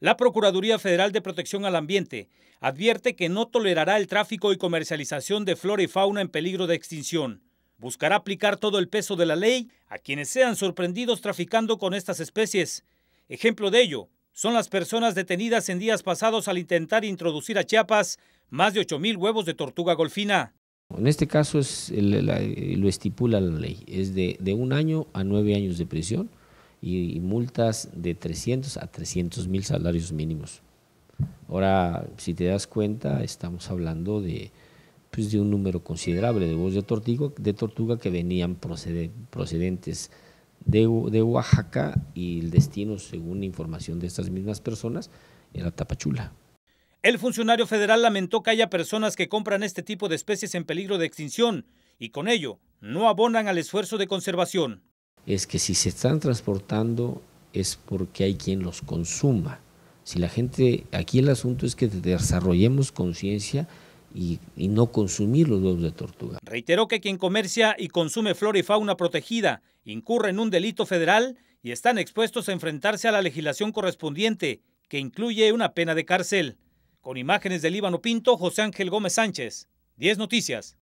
La Procuraduría Federal de Protección al Ambiente advierte que no tolerará el tráfico y comercialización de flora y fauna en peligro de extinción. Buscará aplicar todo el peso de la ley a quienes sean sorprendidos traficando con estas especies. Ejemplo de ello son las personas detenidas en días pasados al intentar introducir a Chiapas más de 8.000 huevos de tortuga golfina. En este caso es lo estipula la ley, es de un año a nueve años de prisión y, multas de 300 a 300 mil salarios mínimos. Ahora, si te das cuenta, estamos hablando de, pues, de un número considerable de huevos de tortuga, de tortuga que venían procedentes de, Oaxaca y el destino, según información de estas mismas personas, era Tapachula. El funcionario federal lamentó que haya personas que compran este tipo de especies en peligro de extinción y con ello no abonan al esfuerzo de conservación es que si se están transportando es porque hay quien los consuma. Si la gente, aquí el asunto es que desarrollemos conciencia y, no consumir los huevos de tortuga. Reiteró que quien comercia y consume flora y fauna protegida incurre en un delito federal y están expuestos a enfrentarse a la legislación correspondiente, que incluye una pena de cárcel. Con imágenes de Líbano Pinto, José Ángel Gómez Sánchez, 10 Noticias.